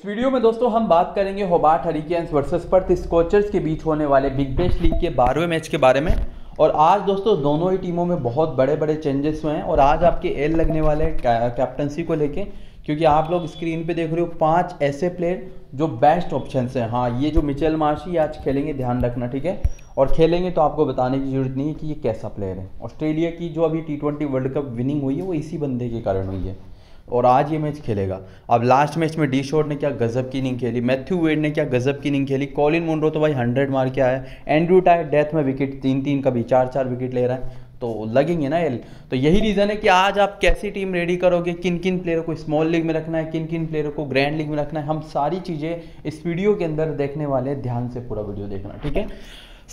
इस वीडियो में दोस्तों हम बात करेंगे Hobart Hurricanes versus Perth Scorchers के बीच होने वाले बिग बैश लीग के बारहवें मैच के बारे में और आज दोस्तों दोनों ही टीमों में बहुत बड़े बड़े चेंजेस हुए हैं और आज आपके एल लगने वाले कैप्टनसी को लेके क्योंकि आप लोग स्क्रीन पे देख रहे हो पांच ऐसे प्लेयर जो बेस्ट ऑप्शन हैं हाँ ये जो मिचेल मार्शी आज खेलेंगे ध्यान रखना ठीक है और खेलेंगे तो आपको बताने की जरूरत नहीं है कि ये कैसा प्लेयर है ऑस्ट्रेलिया की जो अभी टी वर्ल्ड कप विनिंग हुई है वो इसी बंदे के कारण हुई है और आज ये मैच खेलेगा अब लास्ट मैच में डी शॉट ने क्या गजब की इनिंग खेली मैथ्यू वेड ने क्या गजब की इनिंग खेली कॉलिन मुंड्रो तो भाई हंड्रेड मार के आया एंड्रू टाइट डेथ में विकेट तीन तीन कभी चार चार विकेट ले रहा है तो लगेंगे ना एल तो यही रीज़न है कि आज आप कैसी टीम रेडी करोगे किन किन प्लेयर को स्मॉल लीग में रखना है किन किन प्लेयर को ग्रैंड लीग में रखना है हम सारी चीज़ें इस वीडियो के अंदर देखने वाले ध्यान से पूरा वीडियो देखना ठीक है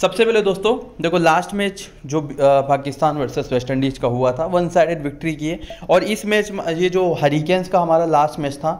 सबसे पहले दोस्तों देखो लास्ट मैच जो पाकिस्तान वर्सेस वेस्ट इंडीज़ का हुआ था वन साइडेड विक्ट्री की है और इस मैच ये जो हरिकेन्स का हमारा लास्ट मैच था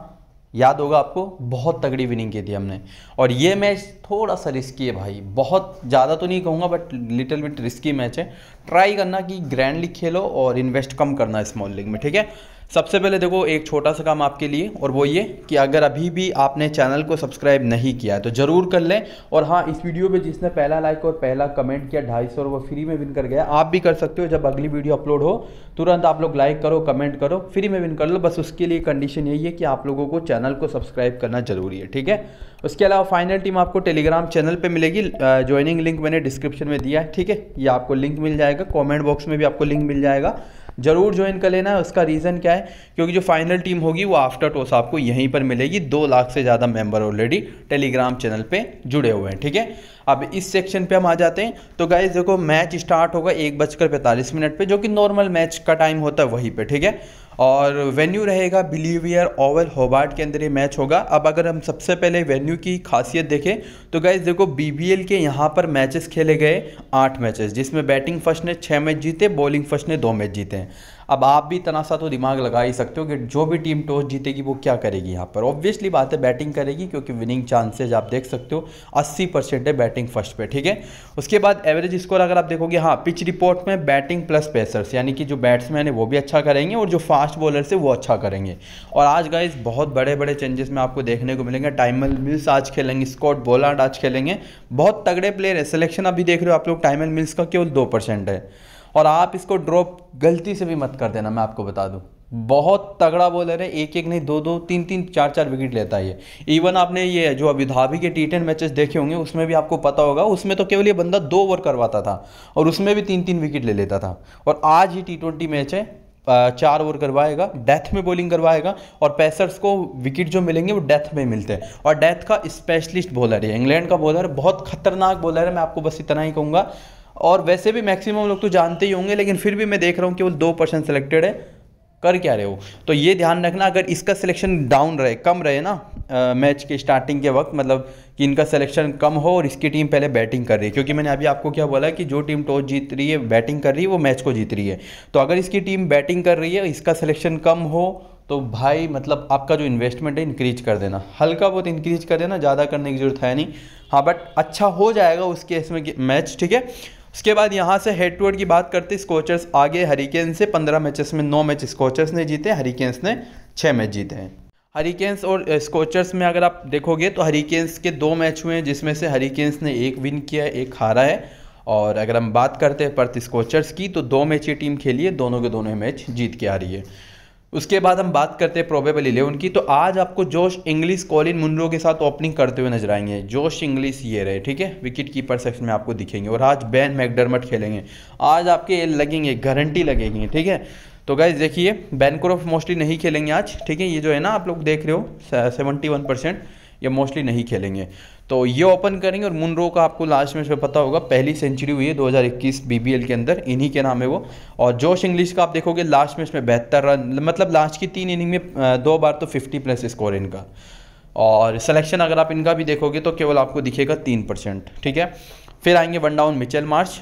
याद होगा आपको बहुत तगड़ी विनिंग की थी हमने और ये मैच थोड़ा सा रिस्की है भाई बहुत ज़्यादा तो नहीं कहूँगा but little bit risky match है ट्राई करना कि ग्रैंड लीग खेलो और इन्वेस्ट कम करना स्मॉल लीग में ठीक है सबसे पहले देखो एक छोटा सा काम आपके लिए और वो ये कि अगर अभी भी आपने चैनल को सब्सक्राइब नहीं किया है तो ज़रूर कर लें और हाँ इस वीडियो पे जिसने पहला लाइक और पहला कमेंट किया ढाई सौ वो फ्री में विन कर गया आप भी कर सकते हो जब अगली वीडियो अपलोड हो तुरंत आप लोग लाइक करो कमेंट करो फ्री में विन कर लो बस उसके लिए कंडीशन यही है कि आप लोगों को चैनल को सब्सक्राइब करना ज़रूरी है ठीक है उसके अलावा फाइनल टीम आपको टेलीग्राम चैनल पर मिलेगी ज्वाइनिंग लिंक मैंने डिस्क्रिप्शन में दिया है ठीक है ये आपको लिंक मिल जाएगा कॉमेंट बॉक्स में भी आपको लिंक मिल जाएगा ज़रूर ज्वाइन कर लेना उसका रीज़न क्या है क्योंकि जो फाइनल टीम होगी वो आफ्टर टॉस आपको यहीं पर मिलेगी दो लाख से ज़्यादा मेम्बर ऑलरेडी टेलीग्राम चैनल पर जुड़े हुए हैं ठीक है अब इस सेक्शन पे हम आ जाते हैं तो गाइज देखो मैच स्टार्ट होगा एक बजकर पैंतालीस मिनट पे जो कि नॉर्मल मैच का टाइम होता है वहीं पे ठीक है और वेन्यू रहेगा बिलीवियर ओवल होबार्ट के अंदर ये मैच होगा अब अगर हम सबसे पहले वेन्यू की खासियत देखें तो गाइज देखो बीबीएल के यहाँ पर मैचेस खेले गए आठ मैचेस जिसमें बैटिंग फर्स्ट ने छः मैच जीते बॉलिंग फर्स्ट ने दो मैच जीते हैं अब आप भी इतना सा तो दिमाग लगा ही सकते हो कि जो भी टीम टॉस जीतेगी वो क्या करेगी यहाँ पर ऑब्वियसली बात है बैटिंग करेगी क्योंकि विनिंग चांसेज आप देख सकते हो अस्सी परसेंट है बैटिंग फर्स्ट पे ठीक है उसके बाद एवरेज स्कोर अगर आप देखोगे हाँ पिच रिपोर्ट में बैटिंग प्लस पेसर्स यानी कि जो बैट्समैन है वो भी अच्छा करेंगे और जो फास्ट बॉलर्स है वो अच्छा करेंगे और आज गाइज बहुत बड़े बड़े चेंजेस में आपको देखने को मिलेंगे टाइमल मिल्स आज खेलेंगे स्कॉट बोलार्ड आज खेलेंगे बहुत तगड़े प्लेयर है सिलेक्शन अभी देख रहे हो आप लोग टाइमल मिल्स का केवल दो परसेंट है और आप इसको ड्रॉप गलती से भी मत कर देना मैं आपको बता दूँ बहुत तगड़ा बॉलर है एक एक नहीं दो दो तीन तीन चार चार विकेट लेता है ये इवन आपने ये जो अभी धाबी के टी टेन मैचेस देखे होंगे उसमें भी आपको पता होगा उसमें तो केवल ये बंदा दो ओवर करवाता था और उसमें भी तीन तीन विकेट ले लेता था और आज ही टी ट्वेंटी मैच है चार ओवर करवाएगा डेथ में बॉलिंग करवाएगा और पैसर्स को विकेट जो मिलेंगे वो डेथ में मिलते हैं और डेथ का स्पेशलिस्ट बॉलर है इंग्लैंड का बॉलर बहुत खतरनाक बॉलर है मैं आपको बस इतना ही कहूँगा और वैसे भी मैक्सिमम लोग तो जानते ही होंगे लेकिन फिर भी मैं देख रहा हूँ केवल दो परसेंट सेलेक्टेड है कर क्या रहे हो तो ये ध्यान रखना अगर इसका सिलेक्शन डाउन रहे कम रहे ना आ, मैच के स्टार्टिंग के वक्त मतलब कि इनका सिलेक्शन कम हो और इसकी टीम पहले बैटिंग कर रही है क्योंकि मैंने अभी आपको क्या बोला कि जो टीम टॉस जीत रही है बैटिंग कर रही है वो मैच को जीत रही है तो अगर इसकी टीम बैटिंग कर रही है इसका सिलेक्शन कम हो तो भाई मतलब आपका जो इन्वेस्टमेंट है इंक्रीज कर देना हल्का बहुत इंक्रीज कर देना ज़्यादा करने की जरूरत है नहीं हाँ बट अच्छा हो जाएगा उसके इसमें मैच ठीक है उसके बाद यहाँ से हेड टू हेड की बात करते स्कोचर्स आगे हरिकेन से पंद्रह मैचेस में नौ मैच स्कोचर्स ने जीते हरिकेन्स ने छः मैच जीते हैं हरिकेन्स और स्कोचर्स में अगर आप देखोगे तो हरिकेन्स के दो मैच हुए हैं जिसमें से हरिकेन्स ने एक विन किया है एक हारा है और अगर हम बात करते हैं पर्थ स्कोचर्स की तो दो मैच ये टीम खेली है दोनों के दोनों मैच जीत के आ रही है उसके बाद हम बात करते हैं प्रोबेबल इलेवन की तो आज आपको जोश इंग्लिश कॉलिन मुनरो के साथ ओपनिंग करते हुए नजर आएंगे जोश इंग्लिश ये रहे ठीक है विकेट कीपर सेक्शन में आपको दिखेंगे और आज बैन मैकडरमट खेलेंगे आज आपके लगेंगे गारंटी लगेंगे ठीक है तो गाइज देखिए बैनक्रॉफ मोस्टली नहीं खेलेंगे आज ठीक है ये जो है ना आप लोग देख रहे हो सेवेंटी वन परसेंट ये मोस्टली नहीं खेलेंगे तो ये ओपन करेंगे और मुनरो का आपको लास्ट में पता होगा पहली सेंचुरी हुई है 2021 बीबीएल के अंदर इन्हीं के नाम है वो और जोश इंग्लिश का आप देखोगे लास्ट में बेहतर रन मतलब लास्ट की तीन इनिंग में दो बार तो 50 प्लस स्कोर इनका और सिलेक्शन अगर आप इनका भी देखोगे तो केवल आपको दिखेगा तीन परसेंट ठीक है फिर आएंगे one down Mitchell Marsh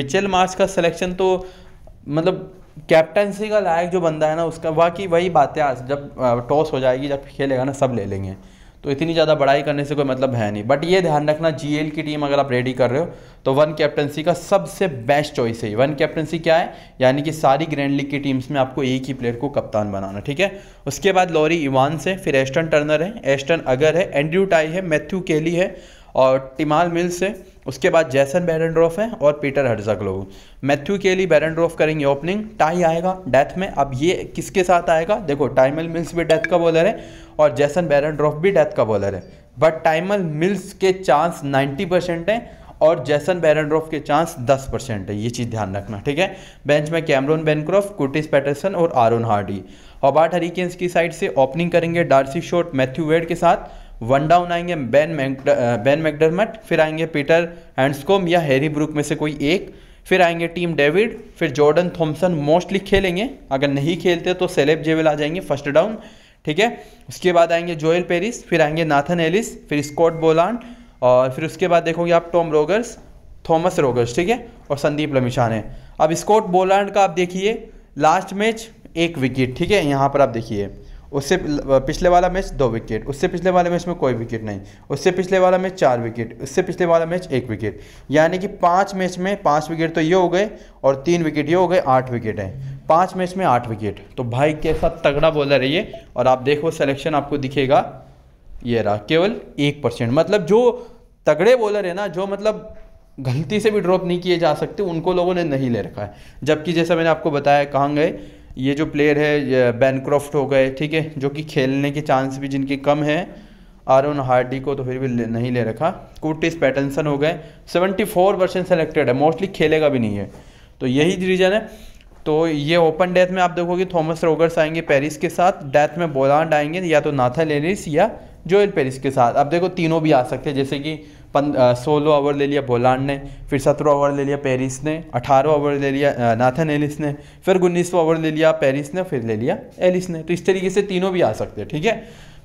Mitchell Marsh का सिलेक्शन तो मतलब कैप्टनसी का लायक जो बंदा है ना उसका वाकई वही बातें आज जब टॉस हो जाएगी जब खेलेगा ना सब ले लेंगे तो इतनी ज़्यादा बढ़ाई करने से कोई मतलब है नहीं बट ये ध्यान रखना जी की टीम अगर आप रेडी कर रहे हो तो वन कैप्टनसी का सबसे बेस्ट चॉइस है वन कैप्टनसी क्या है यानी कि सारी ग्रैंड लीग की टीम्स में आपको एक ही प्लेयर को कप्तान बनाना ठीक है उसके बाद लॉरी इवान से फिर एस्टन टर्नर है एस्टन अगर है एंड्रयू टाई है मैथ्यू केली है और टिमाल मिल्स है उसके बाद जैसन बैरनड्रॉफ है और पीटर हर्जगलो मैथ्यू के लिए बैरनड्रॉफ करेंगे ओपनिंग टाई आएगा डेथ में अब ये किसके साथ आएगा देखो टाइमल मिल्स भी डेथ का बॉलर है और जैसन बैरनड्रॉफ भी डेथ का बॉलर है बट टाइमल मिल्स के चांस 90 परसेंट हैं और जैसन बैरनड्रॉफ के चांस 10 परसेंट है ये चीज़ ध्यान रखना ठीक है बेंच में कैमरोन बेनक्रॉफ कुटिस पैटरसन और आरोन हार्डी बाट हरिकेन्स की साइड से ओपनिंग करेंगे डार्सी शॉट मैथ्यू वेड के साथ वन डाउन आएंगे बैन बैन मैकडरमट फिर आएंगे पीटर हैंडस्कोम या हैरी ब्रुक में से कोई एक फिर आएंगे टीम डेविड फिर जॉर्डन थॉम्सन मोस्टली खेलेंगे अगर नहीं खेलते तो सेलेब जेवल आ जाएंगे फर्स्ट डाउन ठीक है उसके बाद आएंगे जोएल पेरिस फिर आएंगे नाथन एलिस फिर स्कॉट बोलान और फिर उसके बाद देखोगे आप टॉम रोगर्स थॉमस रोगर्स ठीक है और संदीप लमिशान है अब स्कॉट बोलान का आप देखिए लास्ट मैच एक विकेट ठीक है यहाँ पर आप देखिए उससे पिछले वाला मैच दो विकेट उससे पिछले वाला मैच में कोई विकेट नहीं उससे पिछले वाला मैच चार विकेट उससे पिछले वाला मैच एक विकेट यानी कि पाँच मैच में पाँच विकेट तो ये हो गए और तीन विकेट ये हो गए आठ विकेट हैं पाँच मैच में आठ विकेट तो भाई कैसा तगड़ा बॉलर है ये और आप देखो सलेक्शन आपको दिखेगा ये रहा केवल एक परसेंट मतलब जो तगड़े बॉलर है ना जो मतलब गलती से भी ड्रॉप नहीं किए जा सकते उनको लोगों ने नहीं ले रखा है जबकि जैसा मैंने आपको बताया कहाँ गए ये जो प्लेयर है बैनक्रॉफ्ट हो गए ठीक है जो कि खेलने के चांस भी जिनके कम है आरोन हार्डी को तो फिर भी ले, नहीं ले रखा कुर्टिस पैटनसन हो गए 74 परसेंट सेलेक्टेड है मोस्टली खेलेगा भी नहीं है तो यही रीज़न है तो ये ओपन डेथ में आप देखोगे थॉमस रोगर्स आएंगे पेरिस के साथ डेथ में बोलांड आएंगे या तो नाथा लेरिस या जोएल पेरिस के साथ अब देखो तीनों भी आ सकते हैं जैसे कि सोलह ओवर ले लिया बोलान ने फिर सत्रह ओवर ले लिया पेरिस ने अठारह ओवर ले लिया नाथन एलिस ने फिर उन्नीसवा ओवर ले लिया पेरिस ने फिर ले लिया एलिस ने तो इस तरीके से तीनों भी आ सकते हैं ठीक है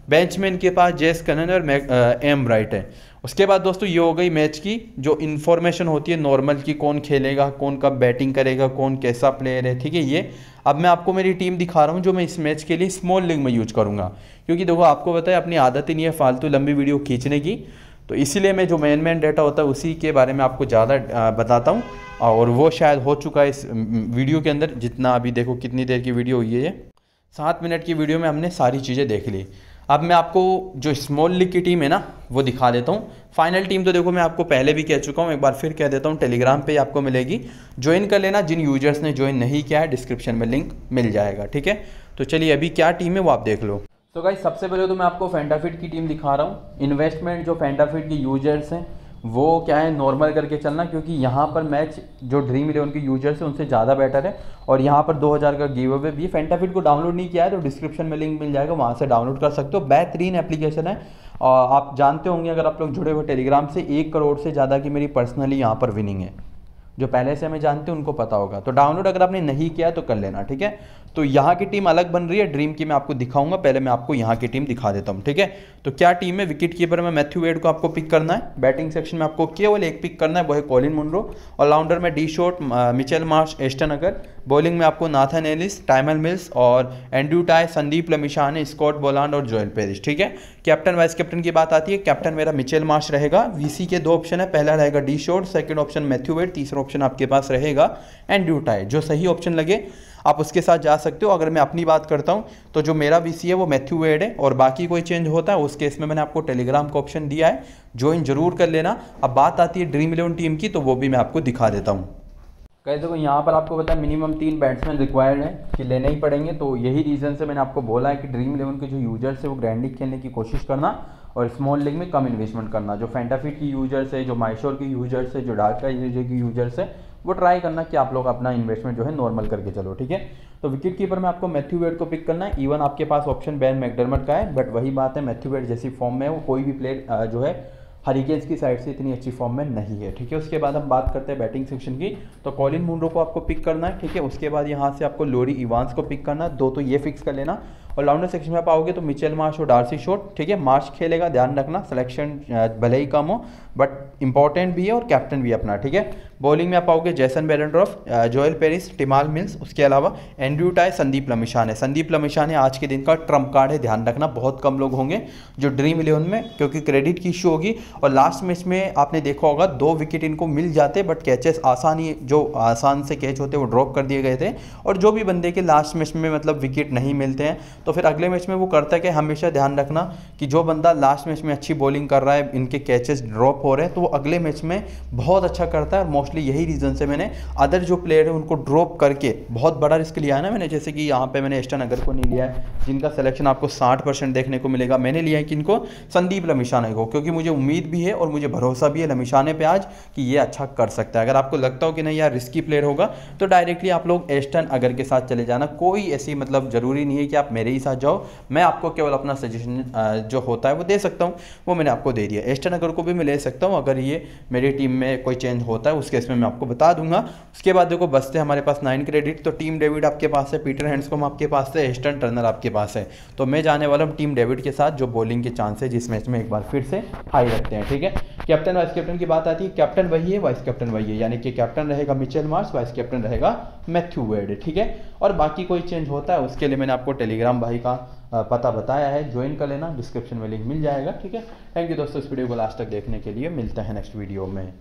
बेंच में इनके पास जेस कनन और एम ब्राइट है उसके बाद दोस्तों ये हो गई मैच की जो इन्फॉर्मेशन होती है नॉर्मल की कौन खेलेगा कौन कब बैटिंग करेगा कौन कैसा प्लेयर है ठीक है ये अब मैं आपको मेरी टीम दिखा रहा हूँ जो मैं इस मैच के लिए स्मॉल लिंग में यूज करूँगा क्योंकि देखो आपको बताया अपनी आदत ही नहीं है फालतू लंबी वीडियो खींचने की तो इसीलिए मैं जो मेन मेन डेटा होता है उसी के बारे में आपको ज़्यादा बताता हूँ और वो शायद हो चुका है इस वीडियो के अंदर जितना अभी देखो कितनी देर की वीडियो हुई है सात मिनट की वीडियो में हमने सारी चीज़ें देख ली अब मैं आपको जो स्मॉल लीग की टीम है ना वो दिखा देता हूँ फाइनल टीम तो देखो मैं आपको पहले भी कह चुका हूँ एक बार फिर कह देता हूँ टेलीग्राम पे आपको मिलेगी ज्वाइन कर लेना जिन यूजर्स ने ज्वाइन नहीं किया है डिस्क्रिप्शन में लिंक मिल जाएगा ठीक है तो चलिए अभी क्या टीम है वो आप देख लो तो भाई सबसे पहले तो मैं आपको फेंटाफिट की टीम दिखा रहा हूँ इन्वेस्टमेंट जो फेंटाफिट के यूजर्स हैं वो क्या है नॉर्मल करके चलना क्योंकि यहाँ पर मैच जो ड्रीम इलेवन के यूजर्स हैं उनसे ज़्यादा बेटर है और यहाँ पर 2000 का गिव अवे भी फेंटाफिट को डाउनलोड नहीं किया है तो डिस्क्रिप्शन में लिंक मिल जाएगा वहाँ से डाउनलोड कर सकते हो बेहतरीन एप्लीकेशन है और आप जानते होंगे अगर आप लोग जुड़े हुए टेलीग्राम से एक करोड़ से ज़्यादा की मेरी पर्सनली यहाँ पर विनिंग है जो पहले से हमें जानते हैं उनको पता होगा तो डाउनलोड अगर आपने नहीं किया तो कर लेना ठीक है तो यहाँ की टीम अलग बन रही है ड्रीम की मैं आपको दिखाऊंगा पहले मैं आपको यहाँ की टीम दिखा देता हूँ ठीक है तो क्या टीम है विकेट कीपर में मैथ्यू वेड को आपको पिक करना है बैटिंग सेक्शन में आपको केवल एक पिक करना है वो है कॉलिन मुंड्रो लाउंडर में D Short Mitchell Marsh Ashton Agar bowling में आपको नाथन एलिस टाइमल मिल्स और Andrew Tye Sandeep Lamichhane Scott Boland और जोयल पेरिस ठीक है कैप्टन वाइस कैप्टन की बात आती है कैप्टन मेरा मिचेल मार्श रहेगा वीसी के दो ऑप्शन है पहला रहेगा D Short second option Matthew Wade तीसरा ऑप्शन आपके पास रहेगा एंड्रू टाय जो सही ऑप्शन लगे आप उसके साथ जा सकते हो अगर मैं अपनी बात करता हूँ तो जो मेरा वी है वो मैथ्यू वेड है और बाकी कोई चेंज होता है उस केस में मैंने आपको टेलीग्राम का ऑप्शन दिया है ज्वाइन जरूर कर लेना अब बात आती है ड्रीम इलेवन टीम की तो वो भी मैं आपको दिखा देता हूँ कहीं देखो यहाँ पर आपको पता है मिनिमम तीन बैट्समैन रिक्वायर्ड है कि लेने ही पड़ेंगे तो यही रीज़न से मैंने आपको बोला है कि ड्रीम इलेवन के जो यूजर्स है वो ग्रैंड लीग खेलने की कोशिश करना और स्मॉल लीग में कम इन्वेस्टमेंट करना जो फैंटाफिट की यूजर्स है जो माइशोर के यूजर्स है जो डार्का यूजर के यूजर्स है वो ट्राई करना कि आप लोग अपना इन्वेस्टमेंट जो है नॉर्मल करके चलो ठीक है तो विकेट कीपर में आपको मैथ्यू वेड को पिक करना है इवन आपके पास ऑप्शन बैन मैकडरमट का है बट वही बात है मैथ्यू वेड जैसी फॉर्म में वो कोई भी प्लेयर जो है हरिकेन्स की साइड से इतनी अच्छी फॉर्म में नहीं है ठीक है उसके बाद हम बात करते हैं बैटिंग सेक्शन की तो कॉलिन मुंडो को आपको पिक करना है ठीक है उसके बाद यहाँ से आपको लोरी इवांस को पिक करना दो तो ये फिक्स कर लेना और लाउंडर सेक्शन में आप आओगे तो मिचेल मार्श और डार्सी शोट ठीक है मार्च खेलेगा ध्यान रखना सिलेक्शन भले ही कम हो बट इंपॉर्टेंट भी है और कैप्टन भी अपना ठीक है बॉलिंग में आप आओगे Jason Behrendorff Joel Paris Tymal Mills उसके अलावा एंड्रू टाई संदीप लमिशान है संदीप लमिशान है आज के दिन का ट्रम्प कार्ड है ध्यान रखना बहुत कम लोग होंगे जो ड्रीम इलेवन में क्योंकि क्रेडिट की इशू होगी और लास्ट मैच में आपने देखा होगा दो विकेट इनको मिल जाते बट कैचेस आसानी जो आसान से कैच होते वो ड्रॉप कर दिए गए थे और जो भी बंदे के लास्ट मैच में मतलब विकेट नहीं मिलते हैं तो फिर अगले मैच में वो करता है कि हमेशा ध्यान रखना कि जो बंदा लास्ट मैच में अच्छी बॉलिंग कर रहा है इनके कैचेस ड्रॉप हो रहे हैं तो वो अगले मैच में बहुत अच्छा करता है और मोस्टली यही रीज़न से मैंने अदर जो प्लेयर है उनको ड्रॉप करके बहुत बड़ा रिस्क लिया है ना मैंने जैसे कि यहाँ पर मैंने एस्टन अगर को नहीं लिया है जिनका सिलेक्शन आपको साठ परसेंट देखने को मिलेगा मैंने लिया है कि इनको संदीप लमिशाना को क्योंकि मुझे उम्मीद भी है और मुझे भरोसा भी है लमिशाने पर आज कि ये अच्छा कर सकता है अगर आपको लगता हो कि नहीं यार रिस्की प्लेयर होगा तो डायरेक्टली आप लोग एस्टन अगर के साथ चले जाना कोई ऐसी मतलब ज़रूरी नहीं है कि आप मेरे मेरे साथ जाओ मैं आपको केवल अपना सजेशन जो होता है वो दे सकता हूँ वो मैंने आपको दे दिया एस्टन अगर को भी मैं ले सकता हूँ अगर ये मेरी टीम में कोई चेंज होता है उस केस में मैं आपको बता दूंगा उसके बाद देखो बसते हमारे पास नाइन क्रेडिट तो टीम डेविड आपके पास है पीटर हैंडसकॉम आपके पास है एस्टन टर्नर आपके पास है तो मैं जाने वाला हूँ टीम डेविड के साथ जो बॉलिंग के चांस है जिस मैच में एक बार फिर से हाई रखते हैं ठीक है कैप्टन वाइस कैप्टन की बात आती है कैप्टन वही है वाइस कैप्टन वही है यानी कि कैप्टन रहेगा मिचेल मार्स वाइस कैप्टन रहेगा मैथ्यू वेड ठीक है और बाकी कोई चेंज होता है उसके लिए मैंने आपको टेलीग्राम भाई का पता बताया है ज्वाइन कर लेना डिस्क्रिप्शन में लिंक मिल जाएगा ठीक है थैंक यू दोस्तों इस वीडियो को लास्ट तक देखने के लिए मिलते हैं नेक्स्ट वीडियो में